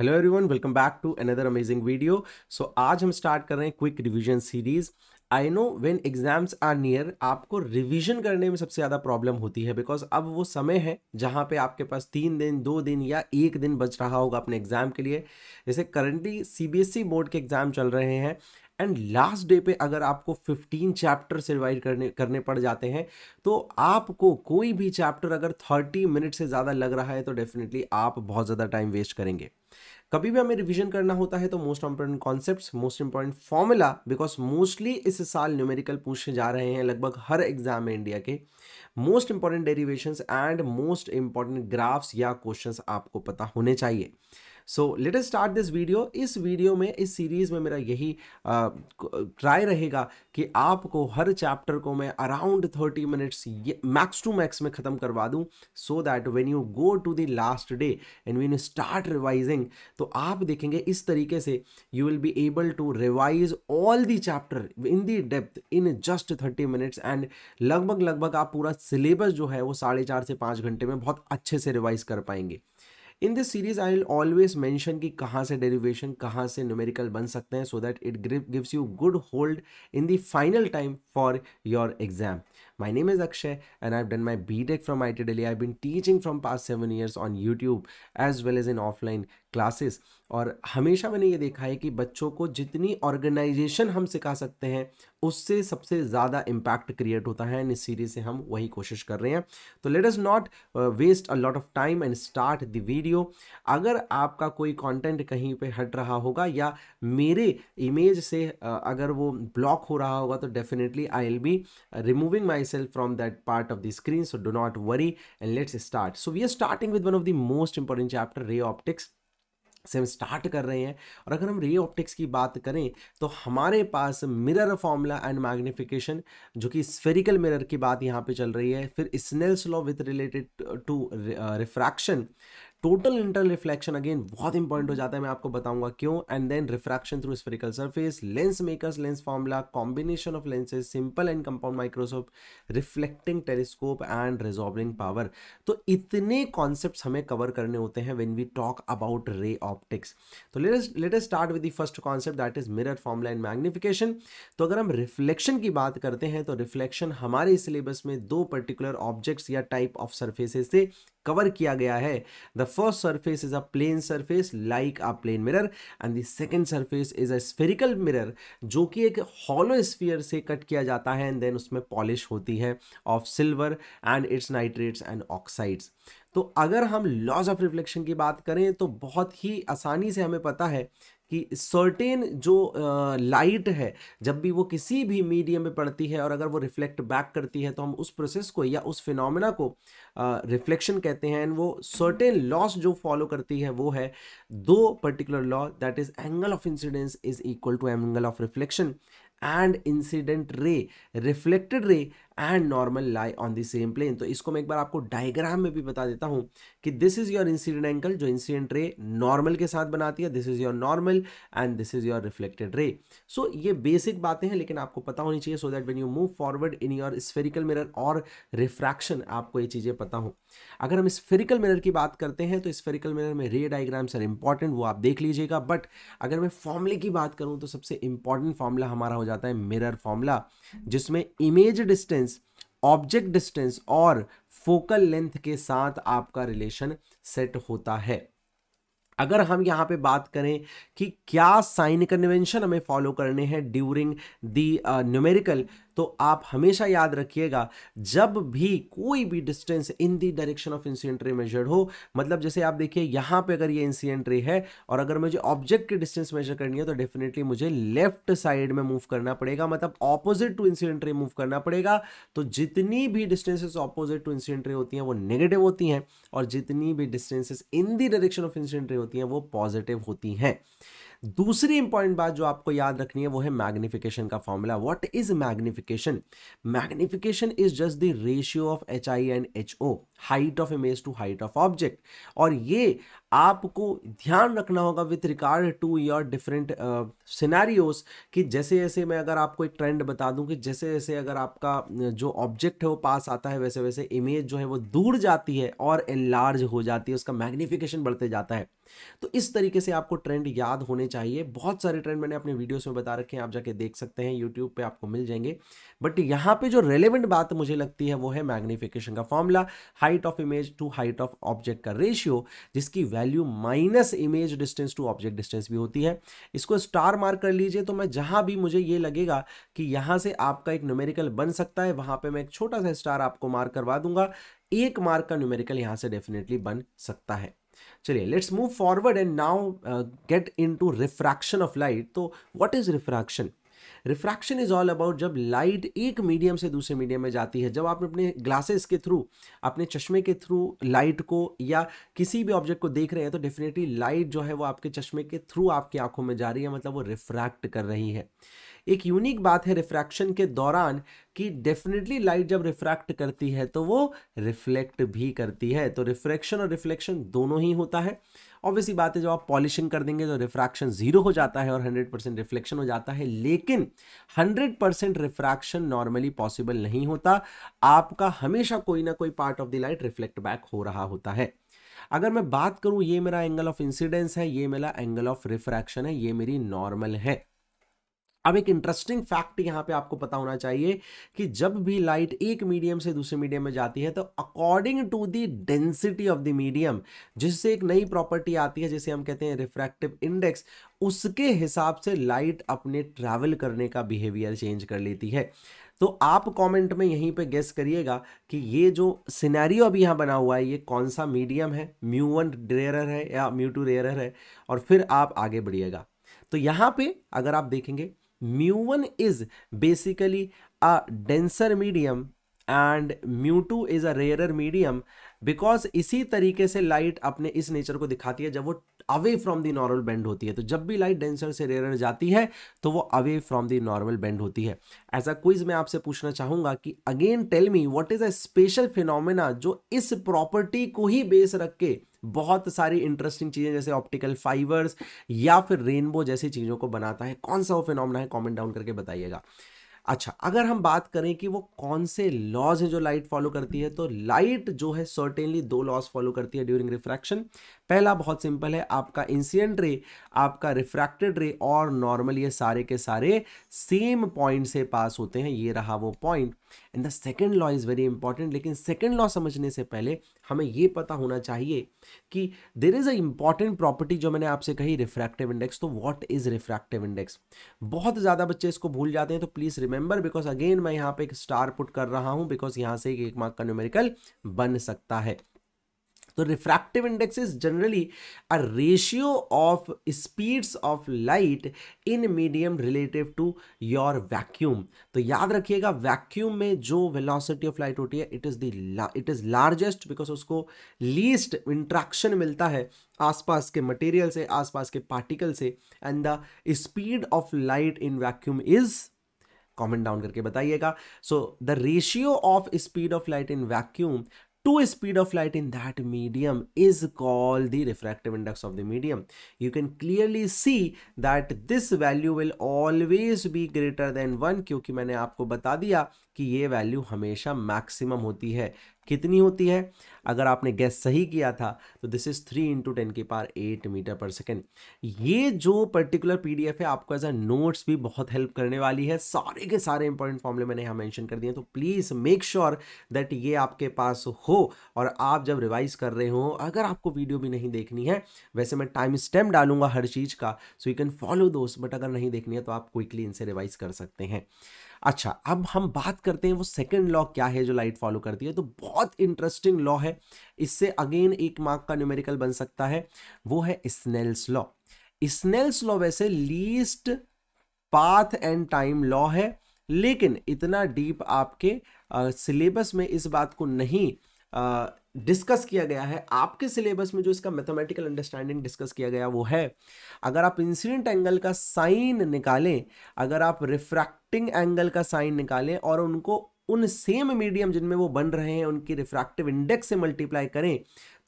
Hello everyone welcome back to another amazing video so आज हम start कर रहे हैं quick revision series I know when exams are near आपको revision करने में सबसे ज़्यादा प्रॉब्लम होती है बिकॉज अब वो समय है जहाँ पे आपके पास तीन दिन दो दिन या एक दिन बच रहा होगा अपने एग्ज़ाम के लिए जैसे करंटली सी बोर्ड के एग्ज़ाम चल रहे हैं एंड लास्ट डे पे अगर आपको 15 चैप्टर से रिवाइज करने करने पड़ जाते हैं तो आपको कोई भी चैप्टर अगर 30 मिनट से ज़्यादा लग रहा है तो डेफिनेटली आप बहुत ज़्यादा टाइम वेस्ट करेंगे कभी भी हमें रिवीजन करना होता है तो most important concept most important formula because mostly इस साल न्यूमेरिकल पूछे जा रहे हैं लगभग हर एग्जाम में इंडिया के most important derivations and most important graphs या क्वेश्चंस आपको पता होने चाहिए so let start this video इस वीडियो में इस सीरीज़ में मेरा यही ट्राई रहेगा कि आपको हर चैप्टर को मैं around thirty minutes max to max में ख़त्म करवा दूँ so that when you go to the last day and when you start revising तो आप देखेंगे इस तरीके से you will be able to revise all the chapter in the depth in just thirty minutes and लगभग लगभग आप पूरा सिलेबस जो है वो साढ़े चार से पाँच घंटे में बहुत अच्छे से रिवाइज कर पाएंगे in this series I will always mention की कहाँ से डेरिवेशन कहाँ से न्यूमेरिकल बन सकते हैं so that it gives you good hold in the final time for your exam my name is Akshay and I've done my B tech from I T Delhi I been teaching from past seven years on YouTube as well as in offline classes और हमेशा मैंने ये देखा है कि बच्चों को जितनी ऑर्गेनाइजेशन हम सिखा सकते हैं उससे सबसे ज़्यादा इम्पैक्ट क्रिएट होता है एंड इस सीरीज से हम वही कोशिश कर रहे हैं तो let us not waste a lot of time and start the video अगर आपका कोई कंटेंट कहीं पे हट रहा होगा या मेरे इमेज से uh, अगर वो ब्लॉक हो रहा होगा तो definitely I will be removing myself from that part of the screen so do not worry and let's start so we are starting with one of the most important chapter ray optics से हम start कर रहे हैं और अगर हम ray optics की बात करें तो हमारे पास मिरर फॉर्मूला एंड मैग्निफिकेशन जो कि स्फेरिकल मिरर की बात यहाँ पे चल रही है फिर Snell's law with related to refraction total inter reflection again बहुत इंपॉर्टेंट हो जाता है मैं आपको बताऊंगा क्यों and then refraction through spherical surface lens makers lens formula combination of lenses simple and compound microscope reflecting telescope and resolving power तो इतने कॉन्सेप्ट हमें कवर करने होते हैं when we talk about ray optics तो let's start with the first concept that is mirror formula and magnification तो अगर हम रिफ्लेक्शन की बात करते हैं तो रिफ्लेक्शन हमारे सिलेबस में दो पर्टिकुलर ऑब्जेक्ट्स या टाइप ऑफ सर्फेसेस से कवर किया गया है the first surface is a plane surface like a plane mirror and the second surface is a spherical mirror जो कि एक हॉलो स्फियर से कट किया जाता है एंड देन उसमें पॉलिश होती है of silver and its nitrates and oxides तो अगर हम लॉज ऑफ रिफ्लेक्शन की बात करें तो बहुत ही आसानी से हमें पता है कि सर्टेन जो लाइट है जब भी वो किसी भी मीडियम में पड़ती है और अगर वो रिफ्लेक्ट बैक करती है तो हम उस प्रोसेस को या उस फिनोमेना को रिफ्लेक्शन कहते हैं एंड वो सर्टेन लॉस जो फॉलो करती है वो है दो particular law that is angle of incidence is equal to angle of reflection and incident ray reflected ray and normal lie on the same plane तो इसको मैं एक बार आपको डायग्राम में भी बता देता हूँ कि this is your incident angle जो इंसिडेंट रे नॉर्मल के साथ बनाती है this is your normal and this is your reflected ray so ये बेसिक बातें हैं लेकिन आपको पता होनी चाहिए so that when you move forward in your spherical mirror और रिफ्रैक्शन आपको ये चीज़ें पता हूँ अगर हम स्फेरिकल मिरर की बात करते हैं तो स्फेरिकल मिरर में रे डायग्राम्स आर इंपॉर्टेंट वो आप देख लीजिएगा बट अगर मैं फॉर्मूले की बात करूँ तो सबसे इंपॉर्टेंट फॉर्मूला हमारा हो जाता है मिरर फॉर्मूला जिसमें इमेज डिस्टेंस ऑब्जेक्ट डिस्टेंस और फोकल लेंथ के साथ आपका रिलेशन सेट होता है अगर हम यहाँ पे बात करें कि क्या साइन कन्वेंशन हमें फॉलो करने हैं ड्यूरिंग दी न्यूमेरिकल तो आप हमेशा याद रखिएगा जब भी कोई भी distance in the direction of incident ray measured हो मतलब जैसे आप देखिए यहां पे अगर ये इंसिडेंट रे है और अगर मुझे ऑब्जेक्ट की डिस्टेंस मेजर करनी है तो डेफिनेटली मुझे लेफ्ट साइड में मूव करना पड़ेगा मतलब opposite to incident ray move करना पड़ेगा तो जितनी भी distances opposite to incident ray होती हैं वो नेगेटिव होती हैं और जितनी भी distances in the direction of incident ray होती हैं वो पॉजिटिव होती हैं दूसरी इंपॉर्टेंट बात जो आपको याद रखनी है वो है मैग्निफिकेशन का formula what is magnification magnification is just the ratio of H I and H O height of image to height of object और ये आपको ध्यान रखना होगा with regard to your different scenarios कि जैसे जैसे मैं अगर आपको एक ट्रेंड बता दूं कि जैसे जैसे अगर आपका जो ऑब्जेक्ट है वो पास आता है वैसे वैसे इमेज जो है वो दूर जाती है और एनलार्ज हो जाती है उसका मैग्निफिकेशन बढ़ते जाता है तो इस तरीके से आपको ट्रेंड याद होने चाहिए बहुत सारे ट्रेंड मैंने अपने वीडियोस में बता रखे हैं आप जाके देख सकते हैं यूट्यूब पर आपको मिल जाएंगे बट यहाँ पे जो रेलिवेंट बात मुझे लगती है वो है मैग्निफिकेशन का formula height of image to height of object का रेशियो जिसकी value minus image distance to object distance भी होती है इसको स्टार मार्क कर लीजिए तो मैं जहाँ भी मुझे ये लगेगा कि यहाँ से आपका एक न्यूमेरिकल बन सकता है वहाँ पर मैं एक छोटा सा स्टार आपको मार्क करवा दूंगा एक मार्क का न्यूमेरिकल यहाँ से डेफिनेटली बन सकता है चलिए let's move forward and now get into refraction of light so what is refraction refraction is all about जब लाइट एक मीडियम से दूसरे मीडियम में जाती है जब आप अपने ग्लासेस के थ्रू अपने चश्मे के थ्रू लाइट को या किसी भी ऑब्जेक्ट को देख रहे हैं तो डेफिनेटली लाइट जो है वो आपके चश्मे के थ्रू आपकी आंखों में जा रही है मतलब वो रिफ्रैक्ट कर रही है एक यूनिक बात है रिफ्रैक्शन के दौरान कि डेफिनेटली लाइट जब रिफ्रैक्ट करती है तो वो रिफ्लेक्ट भी करती है तो रिफ्रैक्शन और रिफ्लेक्शन दोनों ही होता है ऑब्वियसली बात है जब आप पॉलिशिंग कर देंगे तो रिफ्रैक्शन जीरो हो जाता है और 100 परसेंट रिफ्लेक्शन हो जाता है लेकिन 100 परसेंट रिफ्रैक्शन नॉर्मली पॉसिबल नहीं होता आपका हमेशा कोई ना कोई part of the light reflect back हो रहा होता है अगर मैं बात करूं ये मेरा एंगल ऑफ इंसिडेंस है ये मेरा एंगल ऑफ रिफ्रैक्शन है ये मेरी नॉर्मल है अब एक इंटरेस्टिंग फैक्ट यहाँ पे आपको पता होना चाहिए कि जब भी लाइट एक मीडियम से दूसरे मीडियम में जाती है तो according to the density of the medium जिससे एक नई प्रॉपर्टी आती है जिसे हम कहते हैं रिफ्रैक्टिव इंडेक्स उसके हिसाब से लाइट अपने ट्रैवल करने का बिहेवियर चेंज कर लेती है तो आप कमेंट में यहीं पे गेस करिएगा कि ये जो सिनेरियो अभी यहाँ बना हुआ है ये कौन सा मीडियम है म्यू वन रेयरर है या म्यू टू रेयरर है और फिर आप आगे बढ़िएगा तो यहाँ पे अगर आप देखेंगे one is basically a denser medium and mu two is a rarer medium because इसी तरीके से लाइट अपने इस नेचर को दिखाती है जब वो away from the normal bend होती है तो जब भी लाइट डेंसर से रेयर जाती है तो वो away from the normal bend होती है ऐसा क्विज मैं आपसे पूछना चाहूंगा कि again tell me what is a special phenomena जो इस प्रॉपर्टी को ही बेस रख के बहुत सारी इंटरेस्टिंग चीज़ें जैसे ऑप्टिकल फाइबर्स या फिर रेनबो जैसी चीज़ों को बनाता है कौन सा वो फिनोमेना है कॉमेंट डाउन करके बताइएगा अच्छा अगर हम बात करें कि वो कौन से लॉज हैं जो लाइट फॉलो करती है तो लाइट जो है सर्टेनली दो लॉज फॉलो करती है ड्यूरिंग रिफ्रैक्शन पहला बहुत सिंपल है आपका इंसिडेंट रे आपका रिफ्रैक्टेड रे और नॉर्मल ये सारे के सारे सेम पॉइंट से पास होते हैं ये रहा वो point and the second law is very important लेकिन सेकेंड लॉ समझने से पहले हमें ये पता होना चाहिए कि there is a important property जो मैंने आपसे कही refractive index so what is refractive index बहुत ज़्यादा बच्चे इसको भूल जाते हैं तो प्लीज़ रिमेंबर बिकॉज अगेन मैं यहाँ पे एक स्टार पुट कर रहा हूँ बिकॉज यहाँ से एक मार्क का न्यूमेरिकल बन सकता है तो refractive index is generally a ratio of speeds of light in medium relative to your vacuum तो याद रखिएगा वैक्यूम में जो वेलोसिटी ऑफ लाइट होती है it is the it is largest because उसको लीस्ट इंट्रैक्शन मिलता है आसपास के मटेरियल से आसपास के पार्टिकल से and the speed of light in vacuum is comment down करके बताइएगा so the ratio of speed of light in vacuum to speed of light in that medium is called the refractive index of the medium. You can clearly see that this value will always be greater than 1 क्योंकि मैंने आपको बता दिया कि ये value हमेशा maximum होती है कितनी होती है अगर आपने गैस सही किया था तो this is three into ten की पार एट मीटर पर सेकेंड ये जो पर्टिकुलर पी है आपको एज अ नोट्स भी बहुत हेल्प करने वाली है सारे के सारे इंपॉर्टेंट फॉर्मले मैंने यहाँ मैंशन कर दिए तो प्लीज़ मेक श्योर दैट ये आपके पास हो और आप जब रिवाइज कर रहे हो अगर आपको वीडियो भी नहीं देखनी है वैसे मैं टाइम स्टेम डालूंगा हर चीज़ का सो यू कैन फॉलो दोस्त बट अगर नहीं देखनी है तो आप क्विकली इनसे रिवाइज कर सकते हैं अच्छा अब हम बात करते हैं वो सेकेंड लॉ क्या है जो लाइट फॉलो करती है तो बहुत इंटरेस्टिंग लॉ है इससे अगेन एक मार्क का न्यूमेरिकल बन सकता है वो है स्नेल्स लॉ स्नेल्स लॉ वैसे least path and time law है लेकिन इतना डीप आपके सिलेबस में इस बात को नहीं डिस्कस किया गया है आपके सिलेबस में जो इसका मैथमेटिकल अंडरस्टैंडिंग डिस्कस किया गया वो है अगर आप इंसिडेंट एंगल का साइन निकालें अगर आप रिफ्रैक्टिंग एंगल का साइन निकालें और उनको उन सेम मीडियम जिनमें वो बन रहे हैं उनकी रिफ्रैक्टिव इंडेक्स से मल्टीप्लाई करें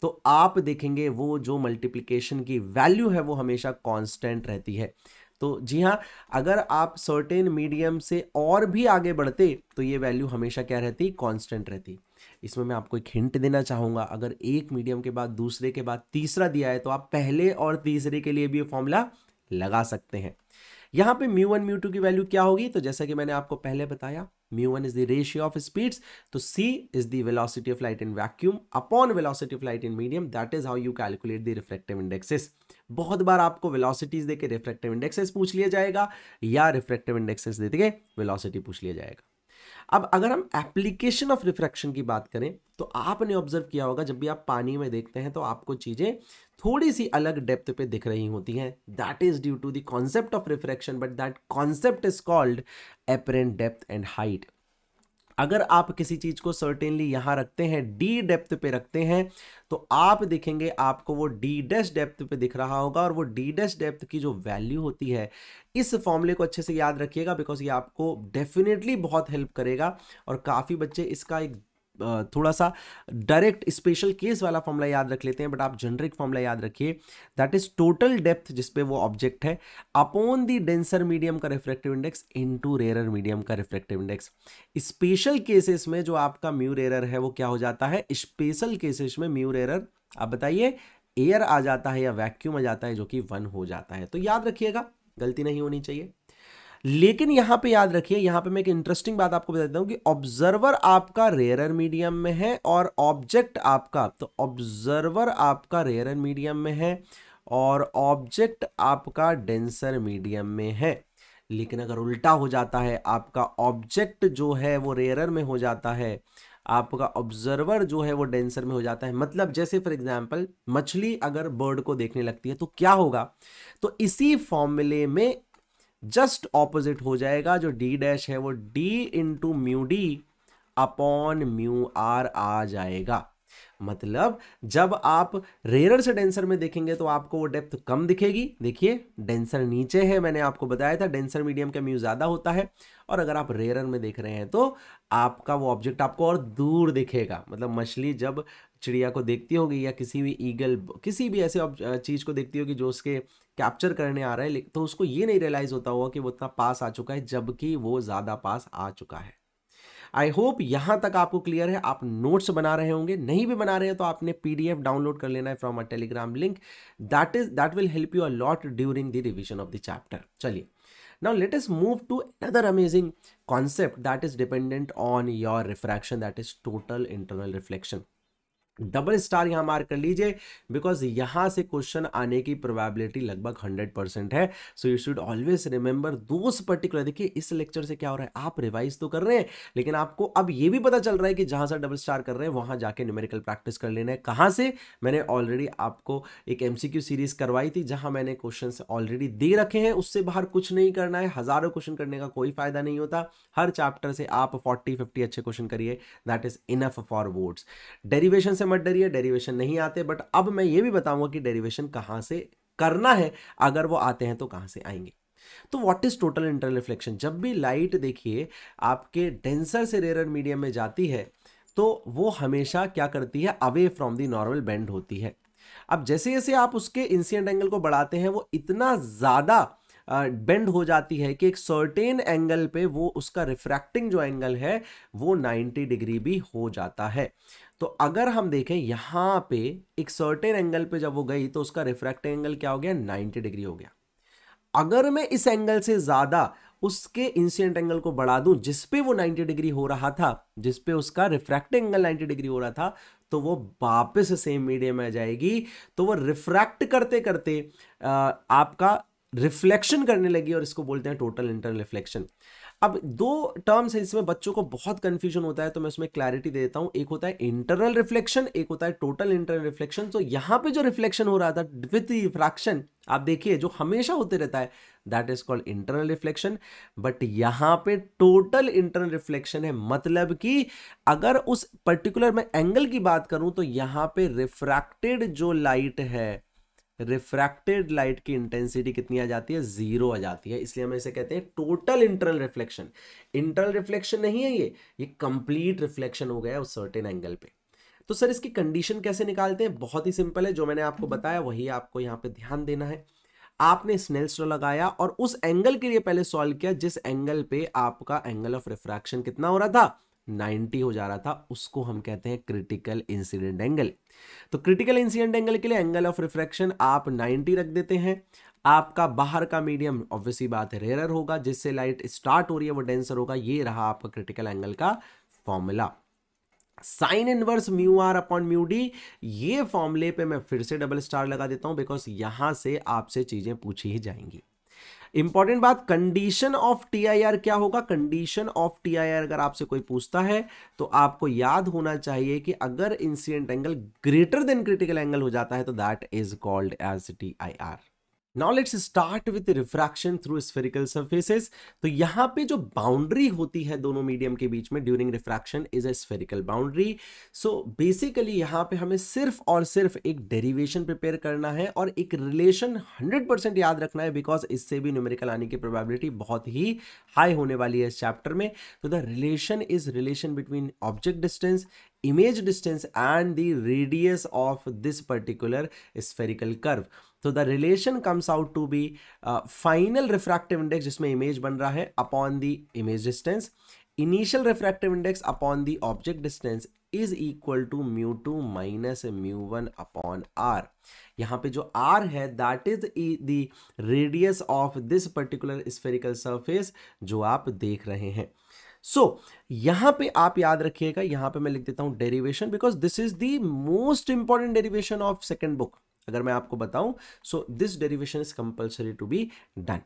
तो आप देखेंगे वो जो मल्टीप्लीकेशन की वैल्यू है वो हमेशा कॉन्स्टेंट रहती है तो जी हाँ अगर आप सर्टेन मीडियम से और भी आगे बढ़ते तो ये वैल्यू हमेशा क्या रहती कांस्टेंट रहती इसमें मैं आपको एक हिंट देना चाहूँगा अगर एक मीडियम के बाद दूसरे के बाद तीसरा दिया है तो आप पहले और तीसरे के लिए भी ये फॉर्मूला लगा सकते हैं यहाँ पे म्यू वन म्यू टू की वैल्यू क्या होगी तो जैसा कि मैंने आपको पहले बताया mu one is the ratio of speeds तो C is the velocity of light in vacuum upon velocity of light in medium that is how you calculate the reflective indexes बहुत बार आपको वेलोसिटीज देके रिफ्लेक्टिव इंडेक्सेस पूछ लिया जाएगा या reflective indexes दे velocity पूछ लिया जाएगा अब अगर हम एप्लीकेशन ऑफ रिफ्रैक्शन की बात करें तो आपने ऑब्जर्व किया होगा जब भी आप पानी में देखते हैं तो आपको चीज़ें थोड़ी सी अलग डेप्थ पे दिख रही होती हैं that is due to the concept of refraction but that concept is called apparent depth and height अगर आप किसी चीज़ को सर्टेनली यहाँ रखते हैं डी डेप्थ पे रखते हैं तो आप देखेंगे आपको वो डी डैश डेप्थ पे दिख रहा होगा और वो डी डैश डेप्थ की जो वैल्यू होती है इस फॉर्मूले को अच्छे से याद रखिएगा बिकॉज ये आपको डेफिनेटली बहुत हेल्प करेगा और काफ़ी बच्चे इसका एक थोड़ा सा डायरेक्ट स्पेशल केस वाला फॉर्मूला याद रख लेते हैं बट आप जनरिक फॉर्मूला याद रखिए दैट इज टोटल डेप्थ जिसपे वो ऑब्जेक्ट है अपॉन दी डेंसर मीडियम का reflective index into rarer medium का रिफ्रेक्टिव इंडेक्स स्पेशल केसेस में जो आपका म्यू रेरर है वो क्या हो जाता है स्पेशल केसेस में म्यू रेरर आप बताइए एयर आ जाता है या वैक्यूम आ जाता है जो कि वन हो जाता है तो याद रखिएगा गलती नहीं होनी चाहिए लेकिन यहां पे याद रखिए यहां पे मैं एक इंटरेस्टिंग बात आपको बता देता हूं कि ऑब्जर्वर आपका रेयर मीडियम में है और ऑब्जेक्ट आपका तो ऑब्जर्वर आपका रेयर मीडियम में है और ऑब्जेक्ट आपका डेंसर मीडियम में है लेकिन अगर उल्टा हो जाता है आपका ऑब्जेक्ट जो है वो रेयर में हो जाता है आपका ऑब्जर्वर जो है वो डेंसर में हो जाता है मतलब जैसे फॉर एग्जाम्पल मछली अगर बर्ड को देखने लगती है तो क्या होगा तो इसी फॉर्मूले में जस्ट ऑपोजिट हो जाएगा जो डी डैश है वो D into mu D upon mu R आ जाएगा मतलब जब आप रेयर से डेंसर में देखेंगे तो आपको वो डेप्थ कम दिखेगी देखिए डेंसर नीचे है मैंने आपको बताया था डेंसर मीडियम का म्यू ज़्यादा होता है और अगर आप रेयर में देख रहे हैं तो आपका वो ऑब्जेक्ट आपको और दूर दिखेगा मतलब मछली जब चिड़िया को देखती होगी या किसी भी ईगल किसी भी ऐसे चीज़ को देखती होगी जो उसके कैप्चर करने आ रहा है तो उसको ये नहीं रियलाइज़ होता हुआ कि वो उतना पास आ चुका है जबकि वो ज़्यादा पास आ चुका है आई होप यहाँ तक आपको क्लियर है आप नोट्स बना रहे होंगे नहीं भी बना रहे हैं तो आपने एफ डाउनलोड कर लेना है from a Telegram link that is that will help you a lot during the revision of the chapter चलिए now let us move to another amazing concept that is dependent on your refraction that is total internal reflection double star यहां mark कर लीजिए because यहां से question आने की probability लगभग 100 percent है so you should always remember those particular देखिए इस लेक्चर से क्या हो रहा है आप रिवाइज तो कर रहे हैं लेकिन आपको अब ये भी पता चल रहा है कि जहां से डबल स्टार कर रहे हैं वहां जाके न्यूमेरिकल प्रैक्टिस कर लेना है कहां से मैंने ऑलरेडी आपको एक एम सीरीज करवाई थी जहां मैंने क्वेश्चन ऑलरेडी दे रखे हैं उससे बाहर कुछ नहीं करना है हज़ारों क्वेश्चन करने का कोई फायदा नहीं होता हर चैप्टर से आप फोर्टी फिफ्टी अच्छे क्वेश्चन करिए that is enough for boards derivation से मत डरिए डेरिवेशन नहीं आते बट अब मैं ये भी बताऊंगा कि डेरिवेशन कहाँ से करना है अगर वो आते हैं तो कहाँ से आएंगे तो what is total internal reflection जब भी लाइट देखिए आपके डेंसर से रेयर मीडियम में जाती है तो वो हमेशा क्या करती है away from the normal bend होती है अब जैसे जैसे आप उसके इंसिडेंट एंगल को बढ़ाते हैं वो इतना ज़्यादा बेंड हो जाती है कि एक सर्टेन एंगल पे वो उसका रिफ्रैक्टिंग जो एंगल है वो 90 डिग्री भी हो जाता है तो अगर हम देखें यहाँ पे एक सर्टेन एंगल पे जब वो गई तो उसका रिफ्रैक्टिंग एंगल क्या हो गया 90 डिग्री हो गया अगर मैं इस एंगल से ज़्यादा उसके इंसिडेंट एंगल को बढ़ा दूँ जिसपे वो नाइन्टी डिग्री हो रहा था जिसपे उसका रिफ्रैक्ट एंगल नाइन्टी डिग्री हो रहा था तो वो वापस सेम मीडियम में जाएगी तो वो रिफ्रैक्ट करते करते आपका रिफ्लेक्शन करने लगी और इसको बोलते हैं टोटल इंटरनल रिफ्लेक्शन अब दो टर्म्स हैं इसमें बच्चों को बहुत कंफ्यूजन होता है तो मैं उसमें क्लैरिटी देता हूँ एक होता है इंटरनल रिफ्लेक्शन एक होता है टोटल इंटरनल रिफ्लेक्शन तो यहाँ पे जो रिफ्लेक्शन हो रहा था विथ रिफ्रैक्शन आप देखिए जो हमेशा होते रहता है that is called internal reflection but यहाँ पे टोटल इंटरनल रिफ्लेक्शन है मतलब कि अगर उस पर्टिकुलर मैं एंगल की बात करूं तो यहाँ पे रिफ्रैक्टेड जो लाइट है रिफ्रैक्टेड लाइट की इंटेंसिटी कितनी आ जाती है जीरो आ जाती है इसलिए हम इसे कहते हैं total internal reflection internal reflection नहीं है ये ये कंप्लीट रिफ्लेक्शन हो गया उस सर्टेन एंगल पे तो सर इसकी कंडीशन कैसे निकालते हैं बहुत ही सिंपल है जो मैंने आपको हम्म। बताया वही आपको यहाँ पे ध्यान देना है आपने स्नेल्स लॉ लगाया और उस एंगल के लिए पहले सॉल्व किया जिस एंगल पे आपका एंगल ऑफ रिफ्रैक्शन कितना हो रहा था 90 हो जा रहा था उसको हम कहते हैं क्रिटिकल इंसिडेंट एंगल तो क्रिटिकल इंसिडेंट एंगल के लिए एंगल ऑफ रिफ्रैक्शन आप 90 रख देते हैं आपका बाहर का मीडियम ऑब्वियसली बात है रेयर होगा जिससे लाइट स्टार्ट हो रही है वो डेंसर होगा ये रहा आपका क्रिटिकल एंगल का formula sine inverse mu R upon mu D ये फॉर्मूले पे मैं फिर से डबल स्टार लगा देता हूं बिकॉज यहां से आपसे चीजें पूछी ही जाएंगी इंपॉर्टेंट बात कंडीशन ऑफ टीआईआर क्या होगा कंडीशन ऑफ टीआईआर अगर आपसे कोई पूछता है तो आपको याद होना चाहिए कि अगर incident angle greater than critical angle हो जाता है तो that is called as TIR now let's start with refraction through spherical surfaces तो यहाँ पे जो बाउंड्री होती है दोनों मीडियम के बीच में during refraction is a spherical boundary so basically यहाँ पे हमें सिर्फ और सिर्फ एक डेरिवेशन प्रिपेयर करना है और एक रिलेशन 100% याद रखना है बिकॉज इससे भी न्यूमेरिकल आने की प्रोबेबिलिटी बहुत ही हाई होने वाली है इस चैप्टर में तो the relation is relation between object distance image distance and the radius of this particular spherical curve तो the relation comes out to be final refractive index जिसमें इमेज बन रहा है upon the image distance initial refractive index upon the object distance is equal to mu two minus mu one upon R यहाँ पे जो R है that is the radius of this particular spherical surface जो आप देख रहे हैं सो so, यहाँ पे आप याद रखिएगा यहाँ पे मैं लिख देता हूँ derivation because this is the most important derivation of second book अगर मैं आपको बताऊं so this derivation is compulsory to be done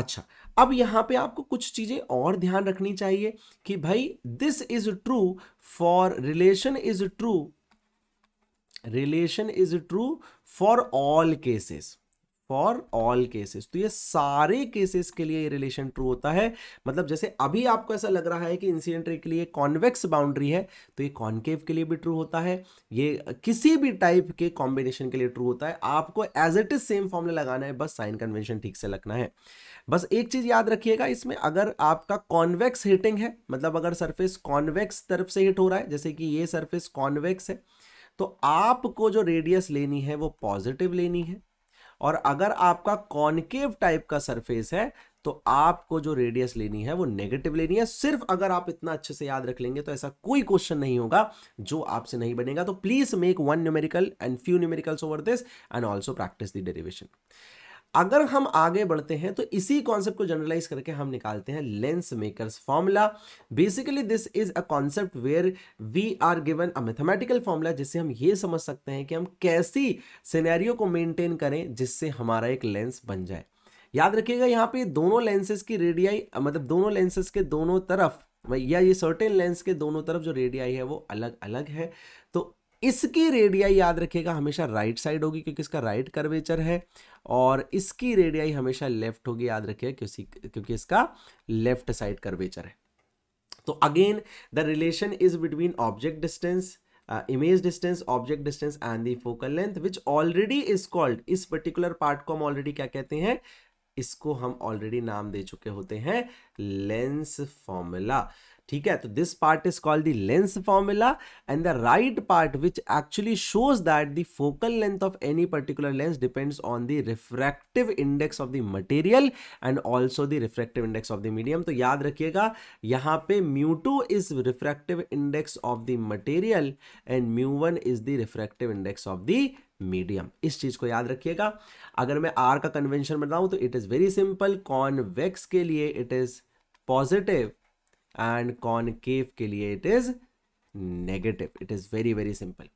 अच्छा अब यहां पे आपको कुछ चीज़ें और ध्यान रखनी चाहिए कि भाई this is true for relation is true relation is true for all cases for all cases तो ये सारे केसेस के लिए ये रिलेशन ट्रू होता है मतलब जैसे अभी आपको ऐसा लग रहा है कि इंसिडेंट रे के लिए कॉन्वेक्स बाउंड्री है तो ये कॉन्केव के लिए भी ट्रू होता है ये किसी भी टाइप के कॉम्बिनेशन के लिए ट्रू होता है आपको as it is same formula लगाना है बस साइन कन्वेंशन ठीक से लगना है बस एक चीज याद रखिएगा इसमें अगर आपका कॉन्वेक्स हिटिंग है मतलब अगर सर्फेस कॉन्वेक्स तरफ से हिट हो रहा है जैसे कि ये सर्फेस कॉन्वेक्स है तो आपको जो रेडियस लेनी है वो पॉजिटिव लेनी है और अगर आपका कॉनकेव टाइप का सरफेस है तो आपको जो रेडियस लेनी है वो नेगेटिव लेनी है सिर्फ अगर आप इतना अच्छे से याद रख लेंगे तो ऐसा कोई क्वेश्चन नहीं होगा जो आपसे नहीं बनेगा तो please make one numerical and few numericals over this and also practice the derivation अगर हम आगे बढ़ते हैं तो इसी कॉन्सेप्ट को जनरलाइज करके हम निकालते हैं lens makers formula basically this is a concept where we are given a mathematical formula जिससे हम ये समझ सकते हैं कि हम कैसी सिनेरियो को मेंटेन करें जिससे हमारा एक लेंस बन जाए याद रखिएगा यहाँ पे दोनों लेंसेज की रेडियाई मतलब दोनों लेंसेज के दोनों तरफ या ये सर्टेन लेंस के दोनों तरफ जो रेडियाई है वो अलग अलग है इसकी रेडियाई याद रखिएगा हमेशा राइट साइड होगी क्योंकि इसका राइट कर्वेचर है और इसकी रेडियाई हमेशा लेफ्ट होगी याद रखिएगा क्योंकि क्योंकि इसका लेफ्ट साइड कर्वेचर है तो again the relation is between object distance image distance object distance and the focal length which already is called इस पर्टिकुलर पार्ट को हम ऑलरेडी क्या कहते हैं इसको हम ऑलरेडी नाम दे चुके होते हैं लेंस फॉर्मूला ठीक है तो this part is called the lens formula and the right part which actually shows that the focal length of any particular lens depends on the refractive index of the material and also the refractive index of the medium तो याद रखिएगा यहाँ पे mu two is refractive index of the material and mu one is the refractive index of the medium इस चीज को याद रखिएगा अगर मैं आर का कन्वेंशन बताऊं तो it is very simple convex के लिए it is positive and concave के लिए it is negative it is very very simple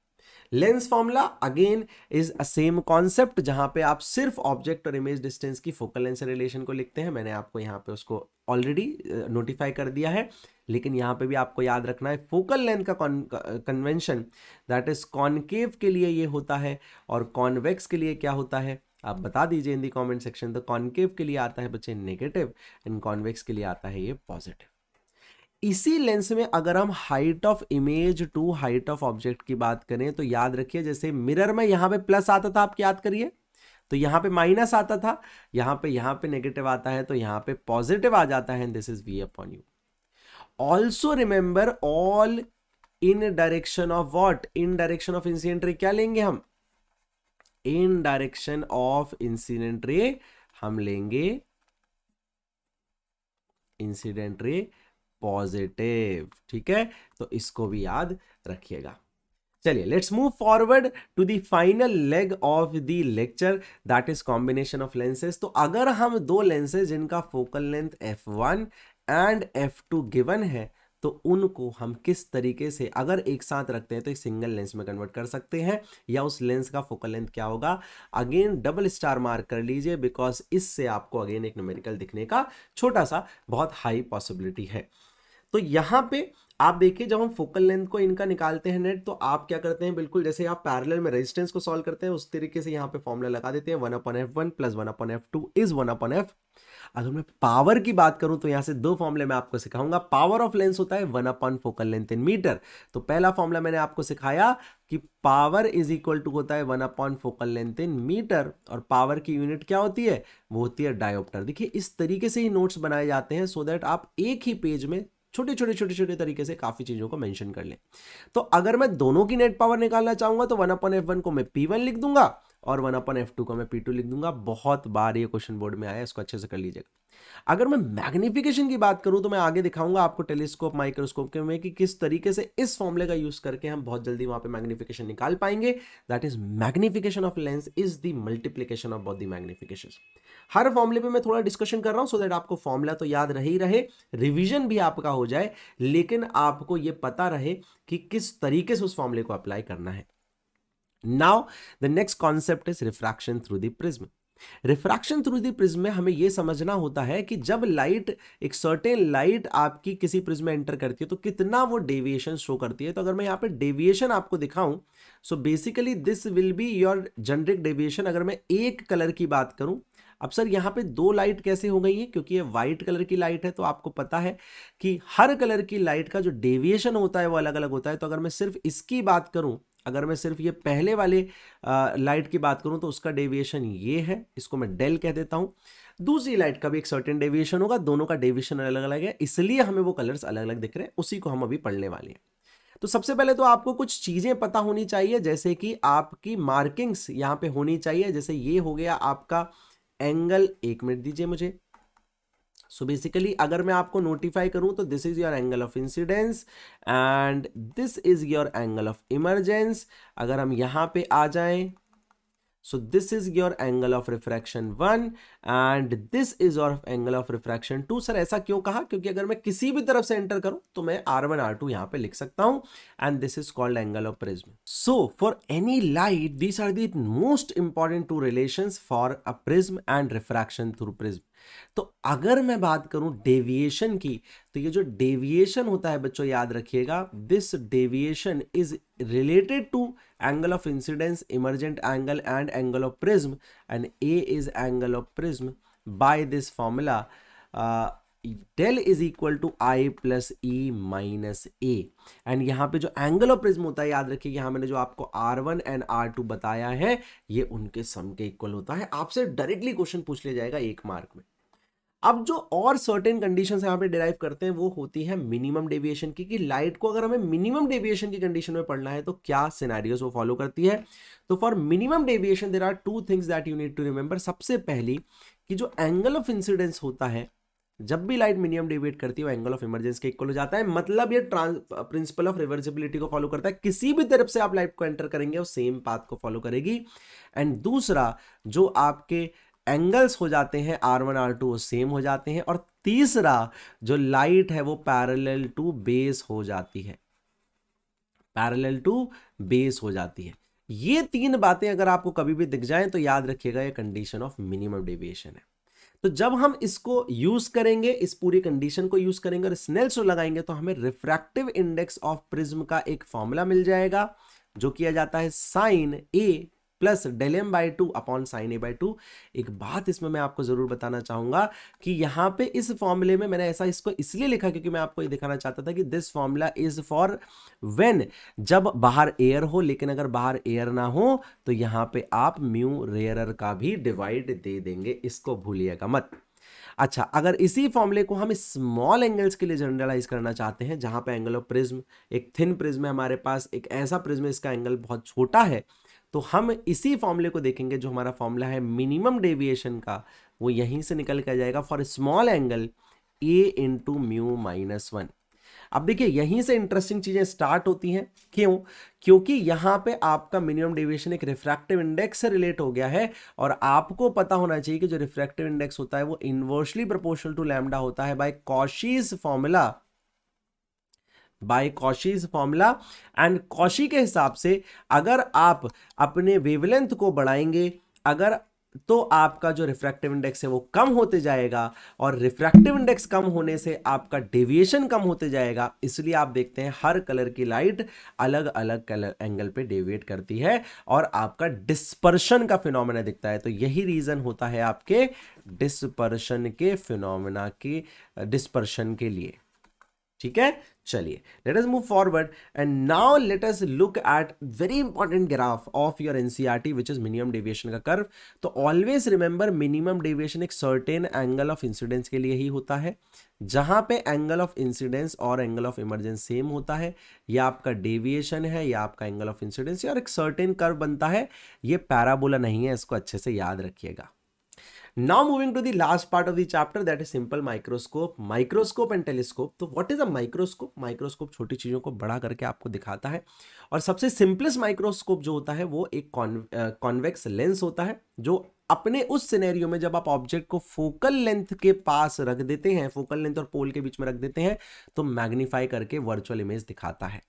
lens formula again is a same concept जहां पे आप सिर्फ ऑब्जेक्ट और इमेज डिस्टेंस की फोकल लेंस रिलेशन को लिखते हैं मैंने आपको यहाँ पे उसको ऑलरेडी नोटिफाई uh, कर दिया है लेकिन यहाँ पे भी आपको याद रखना है फोकल लेंथ का कन्वेंशन दैट इज कॉन्केव के लिए ये होता है और कॉन्वेक्स के लिए क्या होता है आप बता दीजिए इन दी कॉमेंट सेक्शन तो कॉन्केव के लिए आता है बच्चे नेगेटिव एंड कॉन्वेक्स के लिए आता है ये पॉजिटिव इसी लेंस में अगर हम height of image to height of object की बात करें तो याद रखिए जैसे मिरर में यहां पे प्लस आता था आप याद करिए तो यहां पे माइनस आता था यहां पे यहां पे नेगेटिव आता है तो यहां पे पॉजिटिव आ जाता है this is v upon u also remember all in direction of what in direction of incident ray क्या लेंगे हम इन डायरेक्शन ऑफ इंसिडेंट रे हम लेंगे इंसिडेंट रे पॉजिटिव ठीक है तो इसको भी याद रखिएगा चलिए let's move forward to the final leg of the lecture that is combination of lenses तो अगर हम दो लेंसेज जिनका focal length f one and f two given है तो उनको हम किस तरीके से अगर एक साथ रखते हैं तो एक सिंगल लेंस में कन्वर्ट कर सकते हैं या उस लेंस का फोकल लेंथ क्या होगा अगेन डबल स्टार मार्क कर लीजिए बिकॉज इससे आपको अगेन एक न्यूमेरिकल दिखने का छोटा सा बहुत हाई पॉसिबिलिटी है तो यहाँ पे आप देखिए जब हम फोकल लेंथ को इनका निकालते हैं नेट तो आप क्या करते हैं बिल्कुल जैसे आप पैरेलल में रेजिस्टेंस को सॉल्व करते हैं उस तरीके से यहाँ पे फॉर्मूला लगा देते हैं one upon f one plus one upon f two is one upon f अगर मैं पावर की बात करूं तो यहां से दो फॉर्मूले मैं आपको सिखाऊंगा पावर ऑफ लेंस होता है one upon focal length in metre तो पहला फॉर्मूला मैंने आपको सिखाया कि पावर इज इक्वल टू होता है one upon focal length in metre और पावर की यूनिट क्या होती है वो होती है डायोप्टर देखिए इस तरीके से ही नोट्स बनाए जाते हैं सो so दैट आप एक ही पेज में छोटे छोटे छोटे छोटे तरीके से काफ़ी चीज़ों को मेंशन कर लें तो अगर मैं दोनों की नेट पावर निकालना चाहूंगा तो वन अपन एफ वन को मैं पी वन लिख दूंगा और वन अपन एफ टू को मैं पी टू लिख दूंगा बहुत बार ये क्वेश्चन बोर्ड में आया इसको अच्छे से कर लीजिएगा अगर मैं मैग्निफिकेशन की बात करूँ तो मैं आगे दिखाऊंगा आपको टेलीस्कोप माइक्रोस्कोप के में कि किस तरीके से इस फॉर्मुले का यूज़ करके हम बहुत जल्दी वहां पे मैग्निफिकेशन निकाल पाएंगे that is magnification of lens is the multiplication of both the magnification हर फॉर्मूले पे मैं थोड़ा डिस्कशन कर रहा हूँ सो दैट आपको फॉर्मूला तो याद रह ही रहे रिविजन भी आपका हो जाए लेकिन आपको ये पता रहे कि किस तरीके से उस फॉर्मूले को अप्लाई करना है now the next concept is refraction through the prism refraction through the prism में हमें यह समझना होता है कि जब लाइट एक सर्टेन लाइट आपकी किसी प्रिज्म में एंटर करती है तो कितना वो डेविएशन शो करती है तो अगर मैं यहाँ पे डेविएशन आपको दिखाऊं so basically this will be your generic deviation अगर मैं एक कलर की बात करूं अब सर यहाँ पे दो लाइट कैसे हो गई है क्योंकि ये वाइट कलर की लाइट है तो आपको पता है कि हर कलर की लाइट का जो डेविएशन होता है वो अलग अलग होता है तो अगर मैं सिर्फ इसकी बात करूँ अगर मैं सिर्फ ये पहले वाले आ, लाइट की बात करूँ तो उसका डेविएशन ये है इसको मैं डेल कह देता हूँ दूसरी लाइट का भी एक सर्टेन डेविएशन होगा दोनों का डेविएशन अलग अलग है इसलिए हमें वो कलर्स अलग अलग दिख रहे हैं उसी को हम अभी पढ़ने वाले हैं तो सबसे पहले तो आपको कुछ चीज़ें पता होनी चाहिए जैसे कि आपकी मार्किंग्स यहाँ पे होनी चाहिए जैसे ये हो गया आपका एंगल एक मिनट दीजिए मुझे सो so बेसिकली अगर मैं आपको नोटिफाई करूं तो this is your angle of incidence and this is your angle of emergence अगर हम यहां पे आ जाएं So this is your angle of refraction one and this is your angle of refraction two sir ऐसा क्यों कहा क्योंकि अगर मैं किसी भी तरफ से एंटर करूं तो मैं आर वन आर टू यहाँ पे लिख सकता हूं and this is called angle of prism so for any light these are the most important two relation for a prism and refraction through prism तो अगर मैं बात करूं डेविएशन की तो ये जो डेविएशन होता है बच्चों याद रखिएगा this deviation is related to angle of incidence emergent angle and angle of prism and a is angle of prism by this formula uh, del is equal to i plus e minus A and यहाँ पे जो angle of prism होता है याद रखिए यहाँ मैंने जो आपको R one and R two बताया है ये उनके सम के इक्वल होता है आपसे डायरेक्टली क्वेश्चन पूछ लिया जाएगा एक मार्क में अब जो और सर्टेन कंडीशन यहाँ पे डिराइव करते हैं वो होती है मिनिमम डेविएशन की कि लाइट को अगर हमें मिनिमम डेविएशन की कंडीशन में पढ़ना है तो क्या सिनारियोज वो फॉलो करती है तो for minimum deviation there are two things that you need to remember सबसे पहली कि जो एंगल ऑफ इंसिडेंस होता है जब भी लाइट मिनिमम डेविएट करती है वो एंगल ऑफ इमरजेंस के इक्वल हो जाता है मतलब ये ट्रांस प्रिंसिपल ऑफ रिवर्सिबिलिटी को फॉलो करता है किसी भी तरफ से आप लाइट को एंटर करेंगे वो सेम पाथ को फॉलो करेगी एंड दूसरा जो आपके एंगल्स हो जाते हैं आर वन आर टू वो सेम हो जाते हैं और तीसरा जो लाइट है वो पैरेलल टू बेस हो जाती है पैरेलल टू बेस हो जाती है ये तीन बातें अगर आपको कभी भी दिख जाएं तो याद रखिएगा ये कंडीशन ऑफ मिनिमम डेविएशन है तो जब हम इसको यूज करेंगे इस पूरी कंडीशन को यूज करेंगे और स्नेल्स को लगाएंगे तो हमें रिफ्रैक्टिव इंडेक्स ऑफ प्रिज्म का एक फॉर्मूला मिल जाएगा जो किया जाता है sine A plus del m by two upon sine A by two एक बात इसमें मैं आपको ज़रूर बताना चाहूंगा कि यहां पे इस फॉर्मूले में मैंने ऐसा इसको इसलिए लिखा क्योंकि मैं आपको ये दिखाना चाहता था कि this formula is for when जब बाहर एयर हो लेकिन अगर बाहर एयर ना हो तो यहाँ पे आप म्यू रेयरर का भी डिवाइड दे देंगे इसको भूलिएगा मत अच्छा अगर इसी फॉर्मूले को हम स्मॉल एंगल्स के लिए जनरलाइज करना चाहते हैं जहां पे एंगल ऑफ प्रिज्म एक थिन प्रिज्म है हमारे पास एक ऐसा प्रिज्म इसका एंगल बहुत छोटा है तो हम इसी फॉर्मूले को देखेंगे जो हमारा फॉर्मूला है मिनिमम डेविएशन का वो यहीं से निकल कर जाएगा for small angle A into mu minus one अब देखिए यहीं से इंटरेस्टिंग चीज़ें स्टार्ट होती हैं क्यों क्योंकि यहां पे आपका मिनिमम डेविएशन एक रिफ्रैक्टिव इंडेक्स से रिलेट हो गया है और आपको पता होना चाहिए कि जो रिफ्रैक्टिव इंडेक्स होता है वो इन्वर्सली प्रोपोर्शनल टू लैमडा होता है by Cauchy's formula by Cauchy's formula and Cauchy के हिसाब से अगर आप अपने वेवलेंथ को बढ़ाएंगे अगर तो आपका जो रिफ्रैक्टिव इंडेक्स है वो कम होते जाएगा और रिफ्रैक्टिव इंडेक्स कम होने से आपका डेविएशन कम होते जाएगा इसलिए आप देखते हैं हर कलर की लाइट अलग अलग कलर एंगल पे डेविएट करती है और आपका डिस्पर्शन का फिनोमेना दिखता है तो यही रीज़न होता है आपके डिस्पर्शन के फिनोमेना के डिस्पर्शन के लिए ठीक है चलिए let us move forward and now let us look at very important graph of your NCERT which is minimum deviation का कर्व तो ऑलवेज रिमेंबर मिनिमम डेविएशन एक सर्टेन एंगल ऑफ इंसिडेंस के लिए ही होता है जहां पे एंगल ऑफ इंसिडेंस और एंगल ऑफ इमरजेंस सेम होता है या आपका डेविएशन है या आपका एंगल ऑफ इंसिडेंस और एक सर्टेन कर्व बनता है ये पैराबोला नहीं है इसको अच्छे से याद रखिएगा now moving to the last part of the chapter that is simple microscope microscope and telescope तो what is a microscope microscope छोटी चीज़ों को बड़ा करके आपको दिखाता है और सबसे सिंपलेस्ट माइक्रोस्कोप जो होता है वो एक कॉन्वेक्स लेंस होता है जो अपने उस सिनेरियो में जब आप ऑब्जेक्ट को फोकल लेंथ के पास रख देते हैं फोकल लेंथ और पोल के बीच में रख देते हैं तो मैग्नीफाई करके वर्चुअल इमेज दिखाता है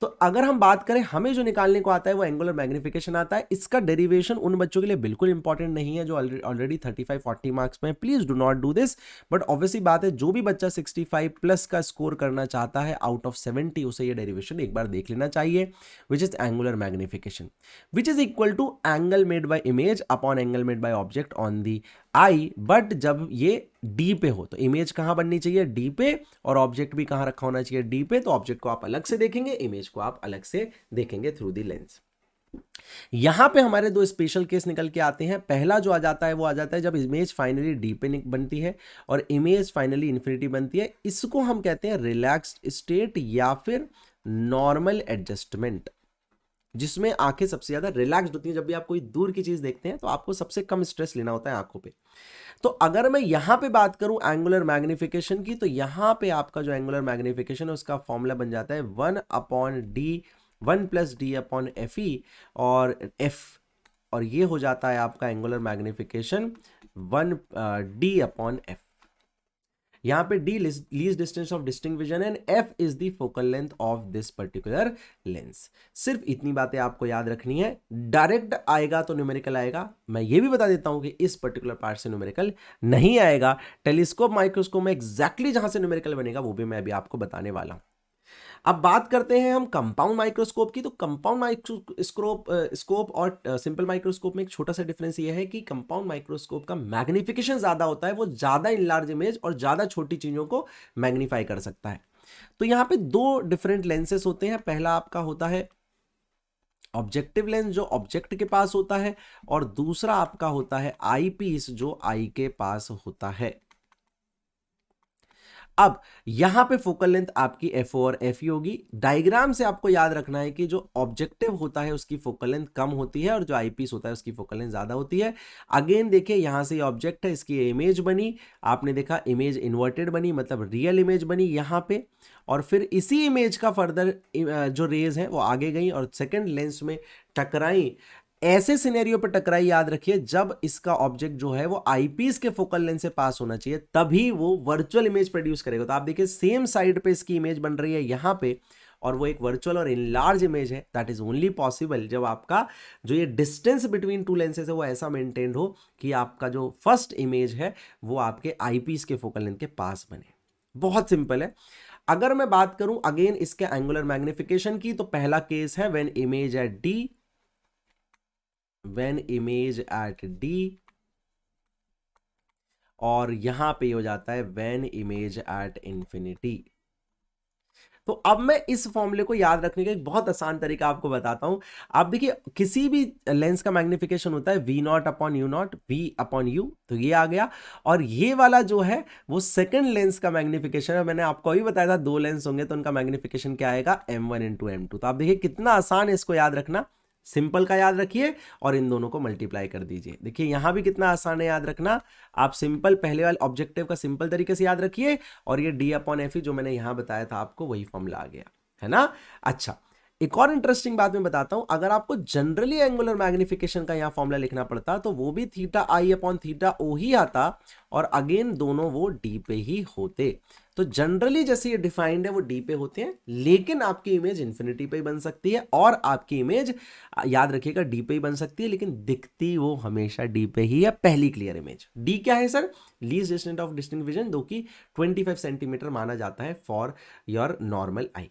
तो अगर हम बात करें हमें जो निकालने को आता है वो एंगुलर मैग्निफिकेशन आता है इसका डेरिवेशन उन बच्चों के लिए बिल्कुल इंपॉर्टेंट नहीं है जो already thirty five forty marks में please do not do this but obviously बात है जो भी बच्चा सिक्सटी फाइव प्लस का स्कोर करना चाहता है आउट ऑफ सेवेंटी उसे ये डेरिवेशन एक बार देख लेना चाहिए which is angular magnification which is equal to angle made by image upon angle made by object on the eye but जब ये डी पे हो तो इमेज कहाँ बननी चाहिए डी पे और ऑब्जेक्ट भी कहां रखा होना चाहिए डी पे तो ऑब्जेक्ट को आप अलग से देखेंगे इमेज को आप अलग से देखेंगे थ्रू दी लेंस यहां पे हमारे दो स्पेशल केस निकल के आते हैं पहला जो आ जाता है वो आ जाता है जब इमेज फाइनली डी पे बनती है और इमेज फाइनली इन्फिनिटी बनती है इसको हम कहते हैं रिलैक्स स्टेट या फिर नॉर्मल एडजस्टमेंट जिसमें आंखें सबसे ज़्यादा रिलैक्स होती हैं जब भी आप कोई दूर की चीज़ देखते हैं तो आपको सबसे कम स्ट्रेस लेना होता है आंखों पे तो अगर मैं यहां पे बात करूं एंगुलर मैग्निफिकेशन की तो यहां पे आपका जो एंगुलर मैग्निफिकेशन है उसका फॉर्मूला बन जाता है one upon D one plus D upon f e और एफ और ये हो जाता है आपका angular magnification one D upon f यहां पे D least distance of distinct vision and f is the focal length of this particular lens सिर्फ इतनी बातें आपको याद रखनी है डायरेक्ट आएगा तो न्यूमेरिकल आएगा मैं ये भी बता देता हूं कि इस पर्टिकुलर पार्ट से न्यूमेरिकल नहीं आएगा टेलीस्कोप माइक्रोस्कोप में exactly जहां से न्यूमेरिकल बनेगा वो भी मैं अभी आपको बताने वाला हूँ अब बात करते हैं हम कंपाउंड माइक्रोस्कोप की तो कंपाउंड माइक्रोस्कोप स्कोप और सिंपल माइक्रोस्कोप में एक छोटा सा डिफरेंस ये है कि कंपाउंड माइक्रोस्कोप का मैग्निफिकेशन ज़्यादा होता है वो ज़्यादा लार्ज इमेज और ज़्यादा छोटी चीज़ों को मैग्नीफाई कर सकता है तो यहाँ पे दो डिफरेंट लेंसेस होते हैं पहला आपका होता है ऑब्जेक्टिव लेंस जो ऑब्जेक्ट के पास होता है और दूसरा आपका होता है आई पीस जो आई के पास होता है अब यहां पे फोकल लेंथ आपकी एफ और एफ e होगी डायग्राम से आपको याद रखना है कि जो ऑब्जेक्टिव होता है उसकी फोकल लेंथ कम होती है और जो आईपीस होता है उसकी फोकल लेंथ ज्यादा होती है अगेन देखिए यहां से ऑब्जेक्ट है इसकी इमेज बनी आपने देखा इमेज इन्वर्टेड बनी मतलब रियल इमेज बनी यहाँ पे और फिर इसी इमेज का फर्दर जो रेज है वो आगे गई और सेकेंड लेंस में टकराई ऐसे सिनेरियो पे टकराई याद रखिए जब इसका ऑब्जेक्ट जो है वो आईपीएस के फोकल लेंथ से पास होना चाहिए तभी वो वर्चुअल इमेज प्रोड्यूस करेगा तो आप देखिए सेम साइड पे इसकी इमेज बन रही है यहां पे और वो एक वर्चुअल और इन लार्ज इमेज है दैट इज ओनली पॉसिबल जब आपका जो ये डिस्टेंस बिटवीन टू लेंसेज है वो ऐसा मेंटेन्ड हो कि आपका जो फर्स्ट इमेज है वो आपके आईपीस के फोकल लेंथ के पास बने बहुत सिंपल है अगर मैं बात करूं अगेन इसके एंगुलर मैग्निफिकेशन की तो पहला केस है when image at D when image at d और यहां पे हो जाता है when image at infinity तो अब मैं इस फॉर्मूले को याद रखने का एक बहुत आसान तरीका आपको बताता हूं आप देखिए किसी भी लेंस का मैग्निफिकेशन होता है we not upon you not we upon you तो ये आ गया और ये वाला जो है वो सेकंड लेंस का मैग्निफिकेशन है मैंने आपको अभी बताया था दो लेंस होंगे तो उनका मैग्निफिकेशन क्या आएगा M one into M two तो आप देखिए कितना आसान है इसको याद रखना सिंपल का याद रखिए और इन दोनों को मल्टीप्लाई कर दीजिए देखिए यहाँ भी कितना आसान है याद रखना आप सिंपल पहले वाले ऑब्जेक्टिव का सिंपल तरीके से याद रखिए और ये डी अपॉन एफ जो मैंने यहाँ बताया था आपको वही फॉर्मला आ गया है ना अच्छा एक और इंटरेस्टिंग बात मैं बताता हूं अगर आपको जनरली एंगुलर मैग्निफिकेशन का यहाँ फॉर्मूला लिखना पड़ता तो वो भी theta I upon theta O ही आता और अगेन दोनों वो डी पे ही होते तो जनरली जैसे ये डिफाइंड है वो डी पे होते हैं लेकिन आपकी इमेज इन्फिनिटी पे ही बन सकती है और आपकी इमेज याद रखिएगा डी पे ही बन सकती है लेकिन दिखती वो हमेशा डी पे ही है पहली क्लियर इमेज डी क्या है sir least distant of distinct vision जो कि 25 सेंटीमीटर माना जाता है फॉर योर नॉर्मल आई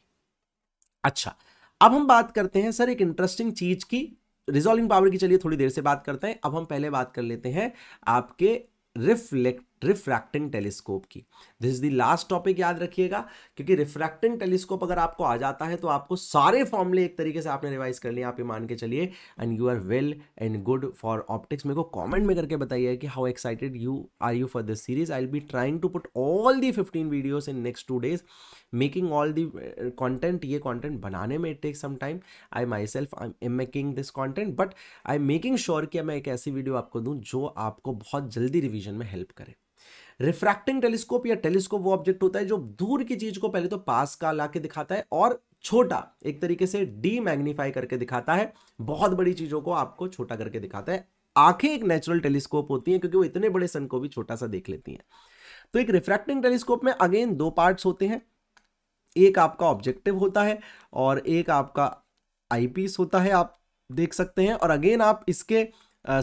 अच्छा अब हम बात करते हैं सर एक इंटरेस्टिंग चीज की रिजोल्विंग पावर की चलिए थोड़ी देर से बात करते हैं अब हम पहले बात कर लेते हैं आपके रिफ्लेक्ट रिफ्रैक्टिंग टेलीस्कोप की this is the last topic याद रखिएगा क्योंकि रिफ्रैक्टिंग टेलीस्कोप अगर आपको आ जाता है तो आपको सारे फॉर्मूले एक तरीके से आपने रिवाइज कर लिए आप ये मान के चलिए and you are well and good for optics मेरे को कमेंट में करके बताइए कि how excited you are you for this series I be trying to put all the fifteen videos in next two days making all the content ये content बनाने में it take some time I myself I am making this content but I am making sure कि मैं एक ऐसी video आपको दूँ जो आपको बहुत जल्दी रिविजन में हेल्प करें रिफ्रैक्टिंग टेलीस्कोप या टेलीस्कोप वो ऑब्जेक्ट होता है जो दूर की चीज को पहले तो पास का ला के दिखाता है और छोटा एक तरीके से डी मैग्नीफाई करके दिखाता है बहुत बड़ी चीजों को आपको छोटा करके दिखाता है आंखें एक नेचुरल टेलीस्कोप होती हैं क्योंकि वो इतने बड़े सन को भी छोटा सा देख लेती हैं तो एक रिफ्रैक्टिंग टेलीस्कोप में अगेन दो पार्ट्स होते हैं एक आपका ऑब्जेक्टिव होता है और एक आपका आईपीस होता है आप देख सकते हैं और अगेन आप इसके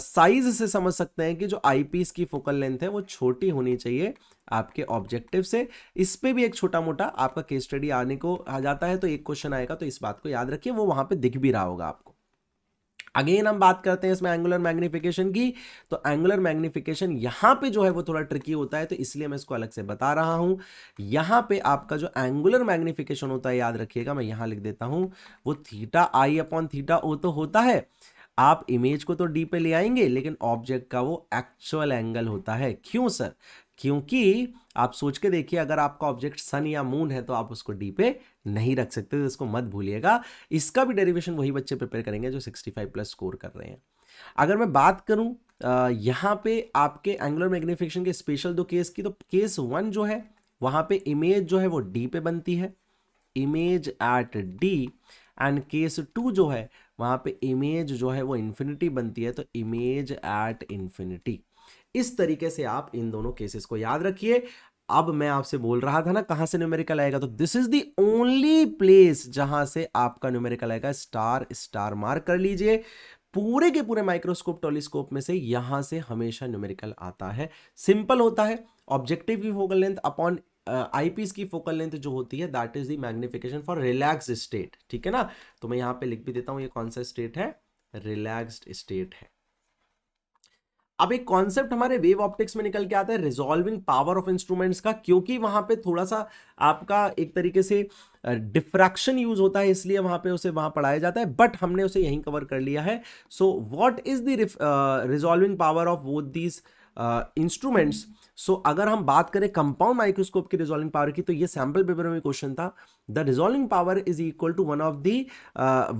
साइज से समझ सकते हैं कि जो आईपीस की फोकल लेंथ है वो छोटी होनी चाहिए आपके ऑब्जेक्टिव से इस पर भी एक छोटा मोटा आपका केस स्टडी आने को आ जाता है तो एक क्वेश्चन आएगा तो इस बात को याद रखिए वो वहां पे दिख भी रहा होगा आपको अगेन हम बात करते हैं इसमें एंगुलर मैग्निफिकेशन की तो एंगुलर मैग्निफिकेशन यहां पे जो है वो थोड़ा ट्रिकी होता है तो इसलिए मैं इसको अलग से बता रहा हूं यहां पे आपका जो एंगुलर मैग्निफिकेशन होता है याद रखिएगा मैं यहां लिख देता हूँ वो theta I upon theta O तो होता है आप इमेज को तो डी पे ले आएंगे लेकिन ऑब्जेक्ट का वो एक्चुअल एंगल होता है क्यों सर क्योंकि आप सोच के देखिए अगर आपका ऑब्जेक्ट सन या मून है तो आप उसको डी पे नहीं रख सकते तो इसको मत भूलिएगा इसका भी डेरिवेशन वही बच्चे प्रिपेयर करेंगे जो 65 प्लस स्कोर कर रहे हैं अगर मैं बात करूं यहाँ पे आपके एंगुलर मैग्निफिकेशन के स्पेशल दो केस की तो केस वन जो है वहाँ पे इमेज जो है वो डी पे बनती है image at D and case two जो है वहाँ पे इमेज जो है वो इन्फिनिटी बनती है तो इमेज एट इन्फिनिटी इस तरीके से आप इन दोनों केसेस को याद रखिए अब मैं आपसे बोल रहा था ना कहाँ से न्यूमेरिकल आएगा तो this is the only place जहां से आपका न्यूमेरिकल आएगा स्टार स्टार मार्क कर लीजिए पूरे के पूरे माइक्रोस्कोप टेलीस्कोप में से यहाँ से हमेशा न्यूमेरिकल आता है सिंपल होता है ऑब्जेक्टिव भी होगा लेंथ अपॉन आईपीस uh, की फोकल लेंथ जो होती है that is the magnification for relax state ठीक है ना तो मैं यहां पे लिख भी देता हूं ये कौन सा स्टेट है रिलैक्स्ड स्टेट है अब एक कॉन्सेप्ट हमारे वेव ऑप्टिक्स में निकल के आता है रिजॉल्विंग पावर ऑफ इंस्ट्रूमेंट्स का क्योंकि वहां पे थोड़ा सा आपका एक तरीके से डिफ्रैक्शन यूज होता है इसलिए वहां पे उसे वहां पढ़ाया जाता है बट हमने उसे यहीं कवर कर लिया है so what is the resolving power of वो these instruments uh, so so, अगर हम बात करें कंपाउंड माइक्रोस्कोप की रिजोल्विंग पावर की तो ये सैम्पल पेपर में क्वेश्चन था the resolving power is equal to one of the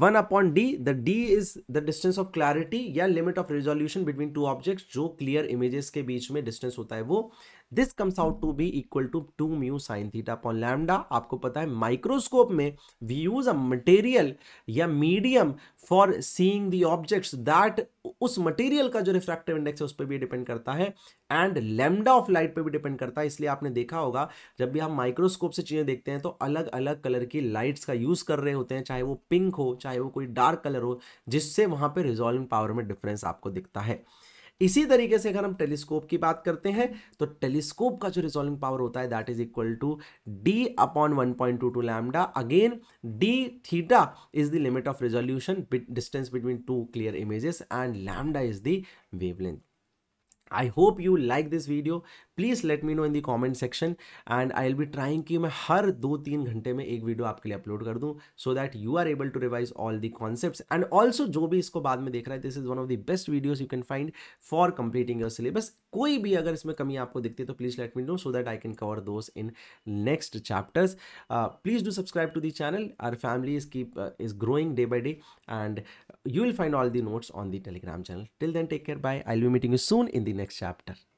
one upon D the D is the distance of clarity या limit of resolution between two objects जो clear images के बीच में डिस्टेंस होता है वो this comes out to be equal to two mu sine theta upon lambda आपको पता है माइक्रोस्कोप में वी यूज अ मटेरियल या medium for seeing the objects that उस मटेरियल का जो रिफ्रैक्टिव इंडेक्स है उस पर भी डिपेंड करता है एंड लेमडा ऑफ लाइट पे भी डिपेंड करता है इसलिए आपने देखा होगा जब भी हम माइक्रोस्कोप से चीज़ें देखते हैं तो अलग अलग कलर की लाइट्स का यूज़ कर रहे होते हैं चाहे वो पिंक हो चाहे वो कोई डार्क कलर हो जिससे वहां पर रिजोल्विंग पावर में डिफरेंस आपको दिखता है इसी तरीके से अगर हम टेलीस्कोप की बात करते हैं तो टेलीस्कोप का जो रिजोल्विंग पावर होता है that is equal to D upon one point two two lambda again D theta is the limit of resolution distance between two clear images and lambda is the wavelength I hope you like this video please let me know in the comment section and I will be trying कि मैं हर दो तीन घंटे में एक video आपके लिए upload कर दूँ so that you are able to revise all the concept and also जो भी इसको बाद में देख रहा है this is one of the best videos you can find for completing your syllabus कोई भी अगर इसमें कमी आपको दिखती है तो please let me know so that I can cover those in next chapters please do subscribe to the channel our family is keep is growing day by day and will find all the notes on on Telegram channel till then take care bye I will be meeting you soon in the next chapter